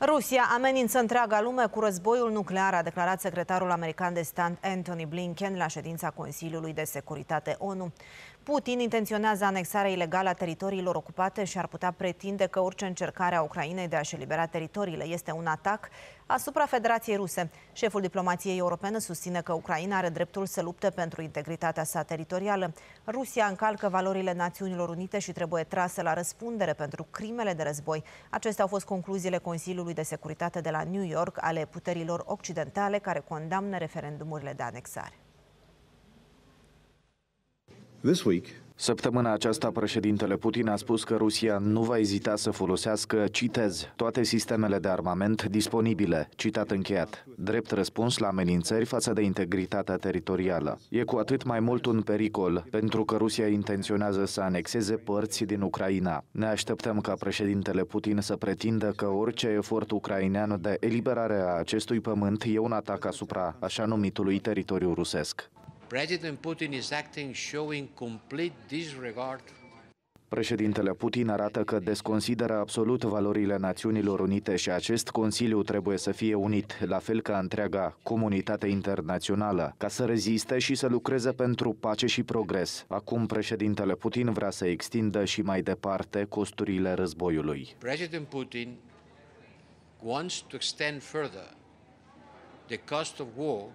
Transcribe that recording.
Rusia amenință întreaga lume cu războiul nuclear, a declarat secretarul american de stat Anthony Blinken la ședința Consiliului de Securitate ONU. Putin intenționează anexarea ilegală a teritoriilor ocupate și ar putea pretinde că orice încercare a Ucrainei de a-și elibera teritoriile este un atac asupra Federației Ruse. Șeful diplomației europene susține că Ucraina are dreptul să lupte pentru integritatea sa teritorială. Rusia încalcă valorile Națiunilor Unite și trebuie trasă la răspundere pentru crimele de război. Acestea au fost concluziile Consiliului de Securitate de la New York ale puterilor occidentale care condamnă referendumurile de anexare. This week, Săptămâna aceasta, președintele Putin a spus că Rusia nu va ezita să folosească, citez, toate sistemele de armament disponibile, citat încheiat, drept răspuns la amenințări față de integritatea teritorială. E cu atât mai mult un pericol, pentru că Rusia intenționează să anexeze părți din Ucraina. Ne așteptăm ca președintele Putin să pretindă că orice efort ucrainean de eliberare a acestui pământ e un atac asupra așa numitului teritoriu rusesc. President Putin is acting showing complete disregard Președintele Putin arată că desconsideră absolut valorile Națiunilor Unite și acest Consiliu trebuie să fie unit, la fel ca întreaga comunitate internațională, ca să reziste și să lucreze pentru pace și progres. Acum președintele Putin vrea să extindă și mai departe costurile războiului. President Putin wants to extend further the cost of war